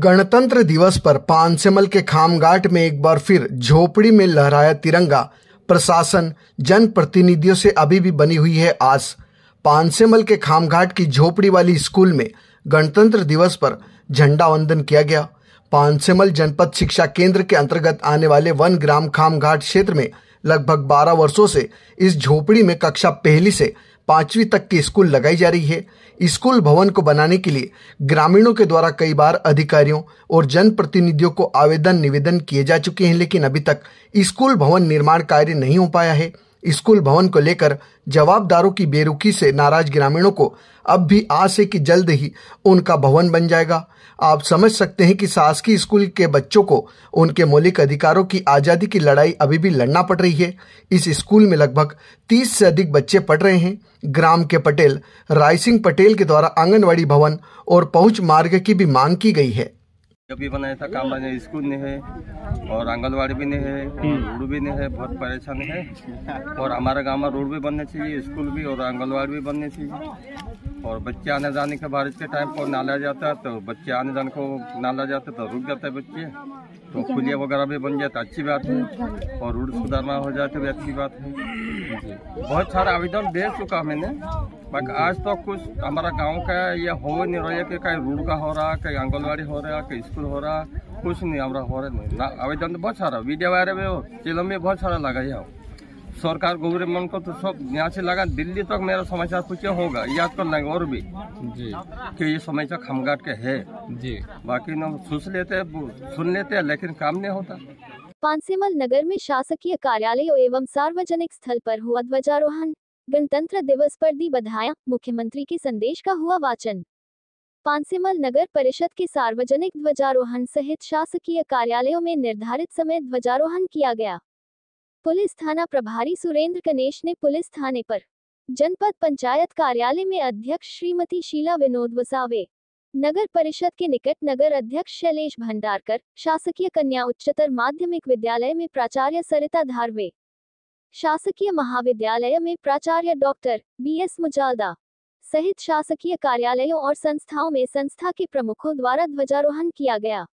गणतंत्र दिवस पर पानसेमल के खामघाट में एक बार फिर झोपड़ी में लहराया तिरंगा प्रशासन जन प्रतिनिधियों से अभी भी बनी हुई है आस पानसेमल के खामघाट की झोपड़ी वाली स्कूल में गणतंत्र दिवस पर झंडा वंदन किया गया पानसेमल जनपद शिक्षा केंद्र के अंतर्गत आने वाले वन ग्राम खामघाट क्षेत्र में लगभग 12 वर्षों से इस झोपड़ी में कक्षा पहली से पांचवी तक की स्कूल लगाई जा रही है स्कूल भवन को बनाने के लिए ग्रामीणों के द्वारा कई बार अधिकारियों और जनप्रतिनिधियों को आवेदन निवेदन किए जा चुके हैं लेकिन अभी तक स्कूल भवन निर्माण कार्य नहीं हो पाया है स्कूल भवन को लेकर जवाबदारों की बेरुखी से नाराज ग्रामीणों को अब भी आस है कि जल्द ही उनका भवन बन जाएगा आप समझ सकते हैं कि शासकीय स्कूल के बच्चों को उनके मौलिक अधिकारों की आज़ादी की लड़ाई अभी भी लड़ना पड़ रही है इस स्कूल में लगभग तीस से अधिक बच्चे पढ़ रहे हैं ग्राम के पटेल राय सिंह पटेल के द्वारा आंगनबाड़ी भवन और पहुंच मार्ग की भी मांग की गई है जो भी बनाया था काम बने स्कूल नहीं है और आंगनबाड़ी भी नहीं है हम्म। रोड भी नहीं है बहुत परेशान है और हमारे गाँव में रोड भी बनने चाहिए स्कूल भी और आंगनबाड़ी भी बनने चाहिए और बच्चे आने जाने के बारिश के टाइम पर नाला जाता है तो बच्चे आने जाने को नाला जाता तो रुक जाते हैं बच्चे तो खुलिया वगैरह भी बन जाता अच्छी बात है और रोड सुधारना हो जाए तो भी अच्छी बात है बहुत सारा आवेदन दे चुका मैंने बाकी आज तो कुछ हमारा गांव का ये हो नहीं रहा है कि कहीं रोड का हो रहा है कहीं आंगनबाड़ी हो रहा है कहीं स्कूल हो रहा कुछ नहीं हमारा हो रहा नहीं आवेदन तो बहुत सारा वीडियो वायरल में हो चिलम में बहुत सारा लगा है सरकार गवर्नमेंट को तो सब यहाँ से लगा दिल्ली तक मेरा समाचार कुछ होगा याद कर लेंगे और भी जी कि ये समाचार खमघाट के है जी बाकी ना सोच लेते सुन लेते हैं लेकिन काम नहीं होता पानसीमल नगर में शासकीय कार्यालय एवं सार्वजनिक स्थल पर हुआ ध्वजारोहण गणतंत्र दिवस पर दी बधाया मुख्यमंत्री के संदेश का हुआ वाचन पानसीमल नगर परिषद के सार्वजनिक ध्वजारोहण सहित शासकीय कार्यालयों में निर्धारित समय ध्वजारोहण किया गया पुलिस थाना प्रभारी सुरेंद्र गणेश ने पुलिस थाने पर जनपद पंचायत कार्यालय में अध्यक्ष श्रीमती शीला विनोद वसावे नगर परिषद के निकट नगर अध्यक्ष शैलेश भंडारकर शासकीय कन्या उच्चतर माध्यमिक विद्यालय में प्राचार्य सरिता धारवे शासकीय महाविद्यालय में प्राचार्य डॉक्टर बी एस मुजालदा सहित शासकीय कार्यालयों और संस्थाओं में संस्था के प्रमुखों द्वारा ध्वजारोहण किया गया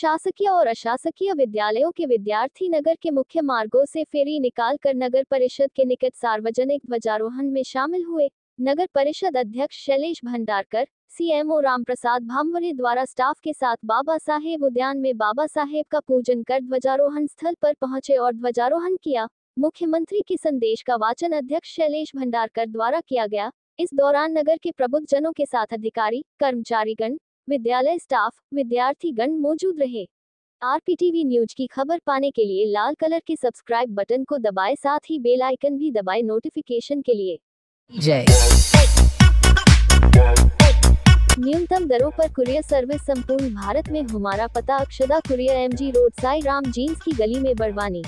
शासकीय और अशासकीय विद्यालयों के विद्यार्थी नगर के मुख्य मार्गों से फेरी निकाल कर नगर परिषद के निकट सार्वजनिक ध्वजारोहण में शामिल हुए नगर परिषद अध्यक्ष शैलेश भंडारकर सीएमओ रामप्रसाद भामवरे द्वारा स्टाफ के साथ बाबा साहेब उद्यान में बाबा साहेब का पूजन कर ध्वजारोहण स्थल पर पहुंचे और ध्वजारोहण किया मुख्यमंत्री के संदेश का वाचन अध्यक्ष शैलेश भंडारकर द्वारा किया गया इस दौरान नगर के प्रबुद्ध जनों के साथ अधिकारी कर्मचारीगण विद्यालय स्टाफ विद्यार्थीगण मौजूद रहे आरपीटीवी न्यूज की खबर पाने के लिए लाल कलर के सब्सक्राइब बटन को दबाए साथ ही बेल आइकन भी दबाए नोटिफिकेशन के लिए जय न्यूनतम दरों पर कुरियर सर्विस संपूर्ण भारत में हमारा पता Akshada courier MG road Sai Ram jeans की गली में बड़वानी